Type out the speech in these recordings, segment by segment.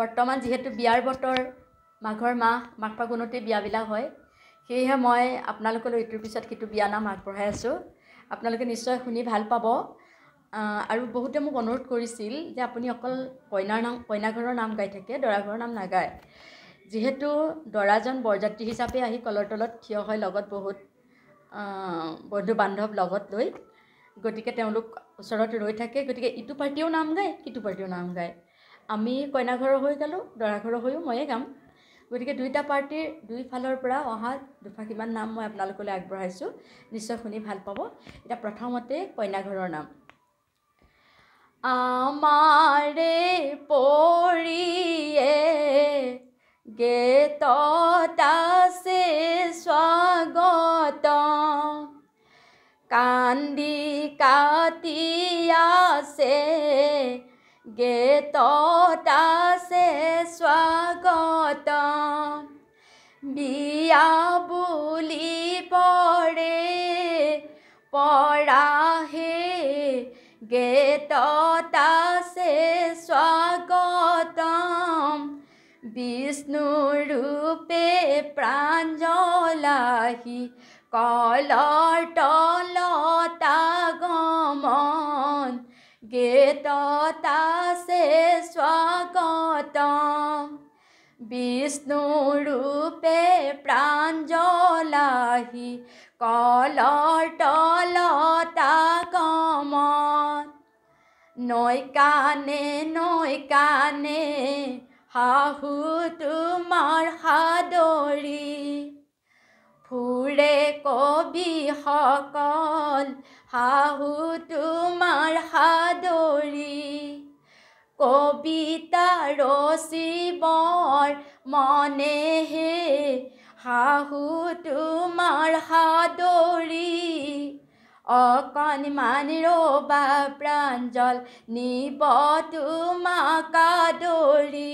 বৰ্তমান যিহেতু বিয়াৰ বতৰ মাঘৰ মাহ মাঘ ফাগুণতে বিয়াবিলাক হয় সেয়েহে মই আপোনালোকলৈ ইটোৰ পিছত সিটো নাম আগবঢ়াই আছোঁ আপোনালোকে নিশ্চয় শুনি ভাল পাব আৰু বহুতে মোক অনুৰোধ কৰিছিল যে আপুনি অকল কইনাৰ নাম কইনাঘৰৰ নাম গাই থাকে দৰাঘৰৰ নাম নাগায় যিহেতু দৰাজন বৰযাত্ৰী হিচাপে আহি কলৰ তলত থিয় হয় লগত বহুত বন্ধু বান্ধৱ লগত লৈ গতিকে তেওঁলোক ওচৰত ৰৈ থাকে গতিকে ইটো পাৰ্টীও নাম গায় সিটো পাৰ্টীও নাম গায় আমি কইনাঘৰৰ হৈ গ'লোঁ দৰাঘৰৰ হৈও ময়ে গাম গতিকে দুইটা পাৰ্টিৰ দুইফালৰ পৰা অহা দুফাকিমান নাম মই আপোনালোকলৈ আগবঢ়াইছোঁ নিশ্চয় শুনি ভাল পাব এতিয়া প্ৰথমতে কইনাঘৰৰ নাম আমাৰে পৰিয়ে গেটত আছে স্বাগত কান্দি কাটি আছে গেতত আছে স্বাগত বিয়া বুলি পৰে পৰাহে গেতত আছে স্বাগত বিষ্ণু ৰূপে প্ৰাঞ্জলাহি কলৰ তলত আগমন গীত স্বাগত বিষ্ণুৰূপে প্ৰাঞ্জলাহি কলতলতা কমন নৈ কাণে নৈ কাণে শাহু তোমাৰ সাদৰী ফুৰে কবিসকল হাহু তোমাৰ সাদৰি কবিতা ৰচিবৰ মনেহে হাহু তোমাৰ সাদৰি অকণমান ৰবা প্ৰাঞ্জল নিব তোমাক আদৰি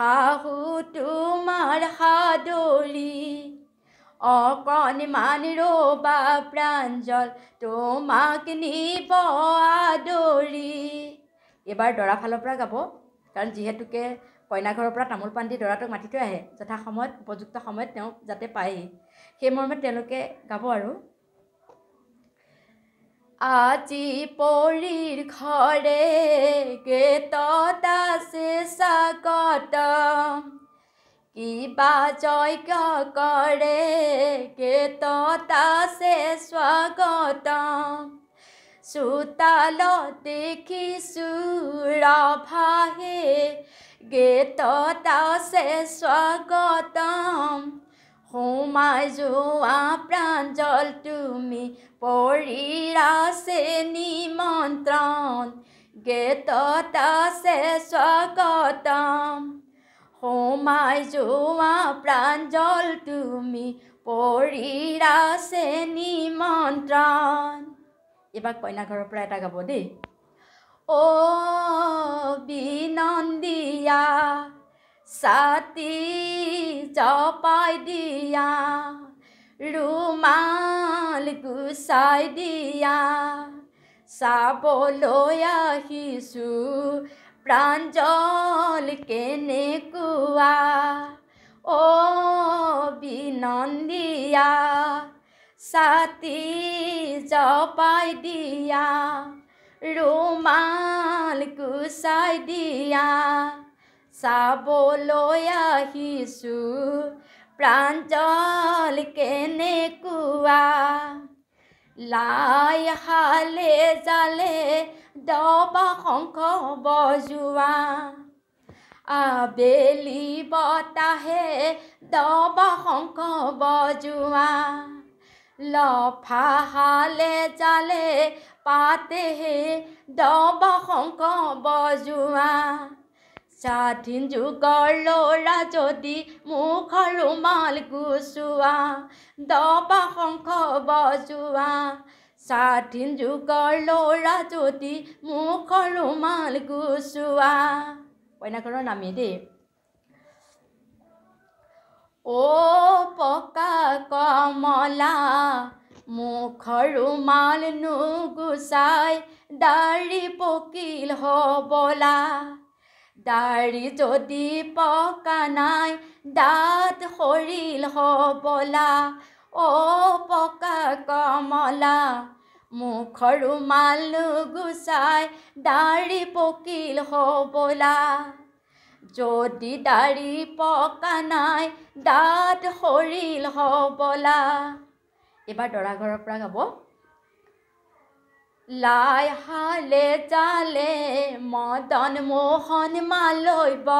হাহু তোমাৰ সাদৰি অকণ মান ৰবা প্ৰাঞ্জল তোমাক নিব আদৰি এইবাৰ দৰা ফালৰ পৰা গাব কাৰণ যিহেতুকে কইনাঘৰৰ পৰা তামোল পাণ দি দৰাটোক মাতি থৈ আহে যথা সময়ত উপযুক্ত সময়ত তেওঁক যাতে পায়েই সেই মৰ্মে তেওঁলোকে গাব আৰু আজি পৰি ঘৰে কেতা কিবা যজ্ঞ কৰে কেত আছে স্বাগত চোতালত দেখিছো ৰভাহে গেতত আছে স্বাগত সোমাই যোৱা প্ৰাঞ্জল তুমি পৰিৰাছে নিমন্ত্ৰণ গেতত আছে স্বাগতম কমাই যোৱা প্ৰাঞ্জল তুমি পৰিৰা নিমন্ত্ৰণ এইবাৰ ঘৰৰ পৰা এটা গাব দেই অ বিনন্দিয়া ছাতি জপাই দিয়া ৰুমাল গুচাই দিয়া চাবলৈ আহিছোঁ প্ৰাঞ্জল কেনেকুৱা অ বিনন্দিয়া ছাতি জপাই দিয়া ৰুমাল কুচাই দিয়া চাবলৈ আহিছোঁ প্ৰাঞ্জল কেনেকুৱা লাই হালে জালে দবা শংখ বজোৱা আবেলি বতাহে দবা শংখ বজোৱা লফা হালে জালে পাতেহে দবা বজোৱা স্বাধীন যুগৰ ল'ৰা যদি মুখ ৰুমাল গুচোৱা দবা শংখ বজোৱা ষাঠিন যুগৰ ল'ৰা যদি মুখৰো ৰুমাল গুচোৱা কইনাকৰণৰ নামেই দেই অ পকা কমলা মুখৰো ৰুমাল নুগুচাই দাড়ি পকিল হ'বলা দাড়ি যদি পকা নাই দাঁত সৰিল হ'বলা পকা কমলা মুখৰো মাল গুচাই দাড়ি পকিল হ'বলা যদি দাড়ি পকা নাই দাঁত সৰিল হ'বলা এইবাৰ দৰাঘৰৰ পৰা গাব লাই হালে জালে মদন মোহন মালৈব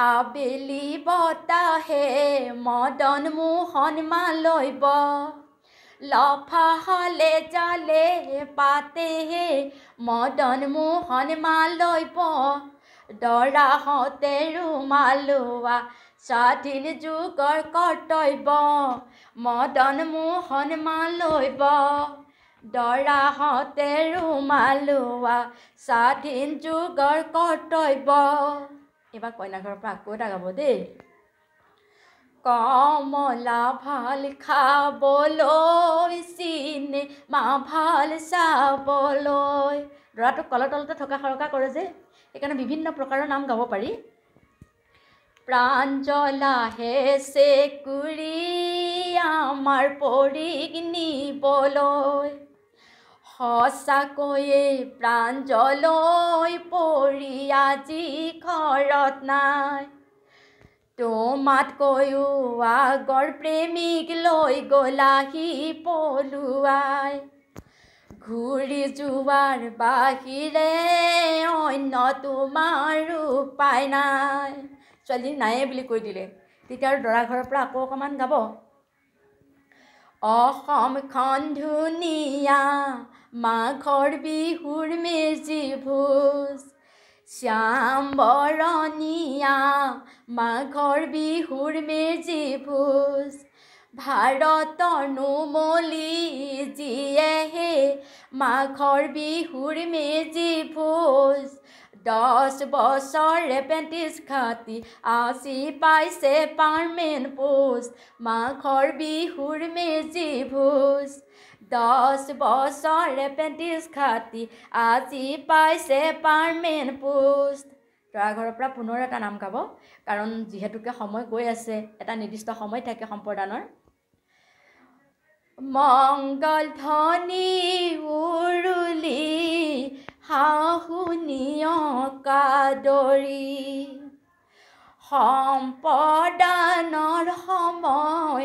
আবেলি বতাহে মদন মোহন মা লফা হলে জালে পাতেহে মদন মোহন মা দৰাহঁতে ৰুমালোৱা স্বাধীন যুগৰ কৰ্তব্য মদন মোহন মা দৰাহঁতে ৰুমালোৱা স্বাধীন যুগৰ কৰ্তব্য এইবাৰ কইনা ঘৰৰ পৰা আকৌ এটা গাব দেই কমলা ভাল খাবলৈ চিনে মা ভাল চাবলৈ ল'ৰাটোক কলৰ তলতে থকা সৰকা কৰে যে সেইকাৰণে বিভিন্ন প্ৰকাৰৰ নাম গাব পাৰি প্ৰাঞ্জলাহে চেকুৰি আমাৰ পৰিগ নিবলৈ সঁচাকৈয়ে প্ৰাঞ্জলৈ পৰি আজি ঘৰত নাই তোমাতকৈও আগৰ প্ৰেমিক লৈ গলাহি পলুৱাই ঘূৰি যোৱাৰ বাহিৰে অন্য তোমাৰো পাই নাই ছোৱালী নাই বুলি কৈ দিলে তেতিয়া আৰু দৰাঘৰৰ পৰা আকৌ অকণমান গাব অসমখন ধুনীয়া মাঘৰ বিহুৰ মেজি ভোজ শ্যাম বৰণীয়া মাঘৰ বিহুৰ মেজি ভোজ ভাৰতৰ নুমলি যিয়েহে মাঘৰ বিহুৰ মেজি ভোজ দহ বছৰে পেণ্টিছ খাতি আছি পাইছে পাৰ্মেণ্ট পোষ্ট মাঘৰ বিহুৰ মেজি ভোজ দহ বছৰ পেণ্টিছ খাতি আজি পাইছে পাৰ্মেণ্ট পোষ্ট তৰাঘৰৰ পৰা পুনৰ এটা নাম গাব কাৰণ যিহেতুকে সময় গৈ আছে এটা নিৰ্দিষ্ট সময় থাকে সম্প্ৰদানৰ মংগল ধনী উৰুলি শাহুনিয় কাদৰী সম্পদানৰ সময়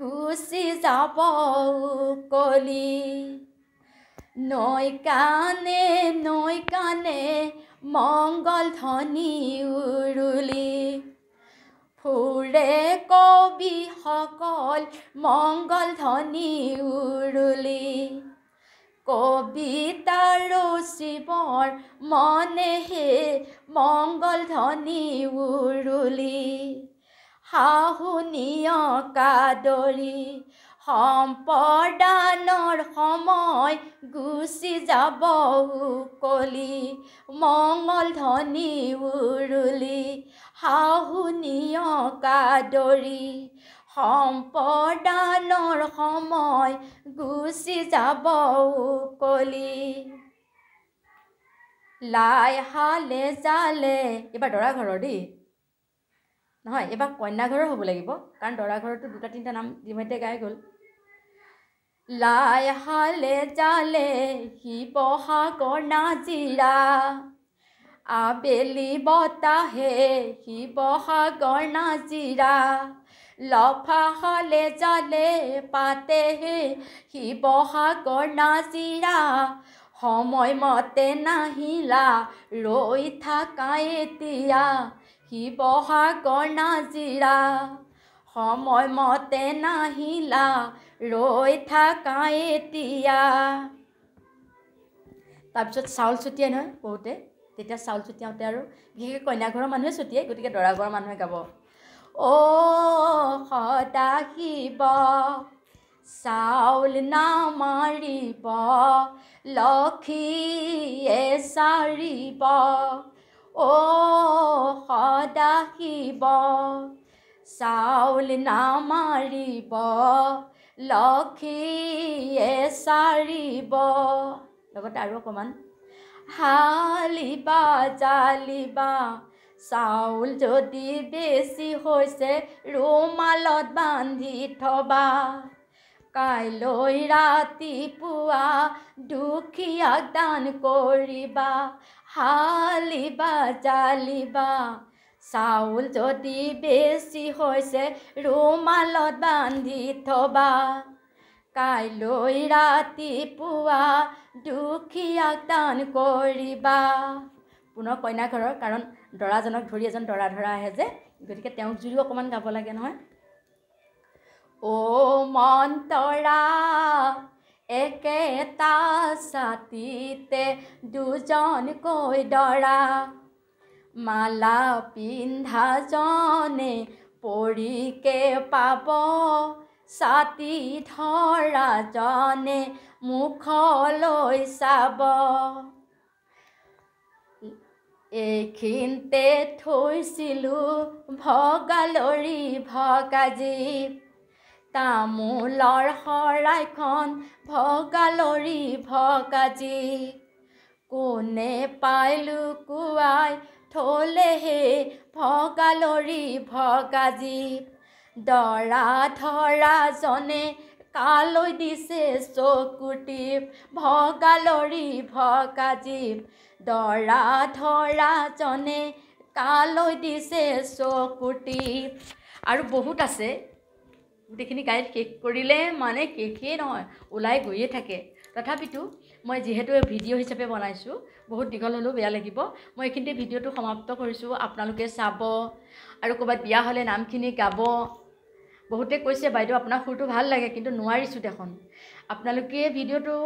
গুচি যাব কলি নৈ কাণে নৈ কাণে মংগল ধ্বনি উৰুলি ফুৰে কবিসকল মংগল ধ্বনি উৰুলি কবিতাৰ শিৱৰ মনেহে মংগল ধনী উৰুলি শাহুনীয় কাদৰি সম্পদানৰ সময় গুচি যাব কলি মংগল ধনী উৰুলি শাহুনীয় কাদৰি সম্পদানৰ সময় গুচি যাব কলি লাই হালে জালে এইবাৰ দৰা ঘৰৰ দেই নহয় এইবাৰ কইনা ঘৰৰ হ'ব লাগিব কাৰণ দৰা ঘৰতো দুটা তিনিটা নাম ইতিমধ্যে গাই গ'ল লাই হালে জালে শিৱসাগৰ নাজিৰা আবেলি বতাহে শিৱসাগৰ নাজিৰা লফা হলে জালে পাতেহে শিৱসাগৰ নাজিৰা সময়মতে নাহিলা ৰৈ থাকা এতিয়া শিৱসাগৰ নাজিৰা সময়মতে নাহিলা ৰৈ থাকা এতিয়া তাৰপিছত চাউল ছটিয়াই নহয় বহুতে তেতিয়া চাউল ছটিয়াওঁতে আৰু বিশেষকৈ কইনাঘৰৰ মানুহে ছটিয়াই গতিকে দৰাঘৰৰ মানুহে গাব অ' সদা শিৱ চাউল নামাৰিব লক্ষীয়ে চাৰিব অ সদাশিব চাউল নামাৰিব লক্ষীয়ে চাৰিব লগতে আৰু অকণমান হালিবা জালিবা চাউল যদি বেছি হৈছে ৰুমালত বান্ধি থবা কাইলৈ ৰাতিপুৱা দুখীয়াক দান কৰিবা হালিবা জালিবা চাউল যদি বেছি হৈছে ৰুমালত বান্ধি থবা কাইলৈ ৰাতিপুৱা দুখীয়াক দান কৰিবা পুনৰ কইনাঘৰৰ কাৰণ দৰাজনক ধৰি এজন দৰা ধৰা আহে যে গতিকে তেওঁক জুৰিও অকণমান গাব লাগে নহয় অ মন্তৰা একেটা ছাতিতে দুজনকৈ দৰা মালা পিন্ধাজনে পৰিকে পাব ছাতি ধৰাজনে মুখলৈ চাব এইখিনিতে থৈছিলোঁ ভগালৰি ভগাজীৱ তামোলৰ শৰাইখন ভগালৰি ভগাজি কোনে পাইলো কোৱাই থলেহে ভগালৰি ভগাজি দৰা ধৰাজনে কালৈ দিছে চকুটি ভগালৰি ভগাজি দৰা ধৰাজনে কালৈ দিছে চকুটি আৰু বহুত আছে গোটেইখিনি গাড়ীত শেষ কৰিলে মানে শেষেই নহয় ওলাই গৈয়ে থাকে তথাপিতো মই যিহেতু ভিডিঅ' হিচাপে বনাইছোঁ বহুত দীঘল হ'লেও বেয়া লাগিব মই এইখিনিতে ভিডিঅ'টো সমাপ্ত কৰিছোঁ আপোনালোকে চাব আৰু ক'ৰবাত বিয়া হ'লে নামখিনি গাব বহুতে কৈছে বাইদেউ আপোনাৰ সুৰটো ভাল লাগে কিন্তু নোৱাৰিছোঁ দেখোন আপোনালোকে ভিডিঅ'টো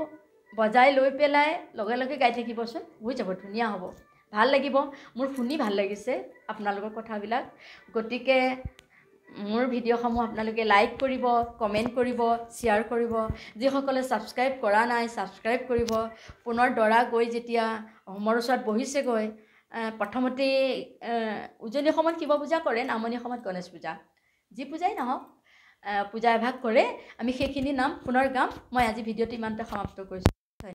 বজাই লৈ পেলাই লগে লগে গাই থাকিবচোন হৈ যাব ধুনীয়া হ'ব ভাল লাগিব মোৰ শুনি ভাল লাগিছে আপোনালোকৰ কথাবিলাক গতিকে মোৰ ভিডিঅ'সমূহ আপোনালোকে লাইক কৰিব কমেণ্ট কৰিব শ্বেয়াৰ কৰিব যিসকলে ছাবস্ক্ৰাইব কৰা নাই ছাবস্ক্ৰাইব কৰিব পুনৰ দৰা গৈ যেতিয়া হোমৰ ওচৰত বহিছেগৈ প্ৰথমতে উজনি অসমত শিৱ পূজা কৰে নামনি অসমত গণেশ পূজা যি পূজাই নহওক পূজা এভাগ কৰে আমি সেইখিনি নাম পুনৰ গাম মই আজি ভিডিঅ'টো ইমানতে সমাপ্ত কৰিছোঁ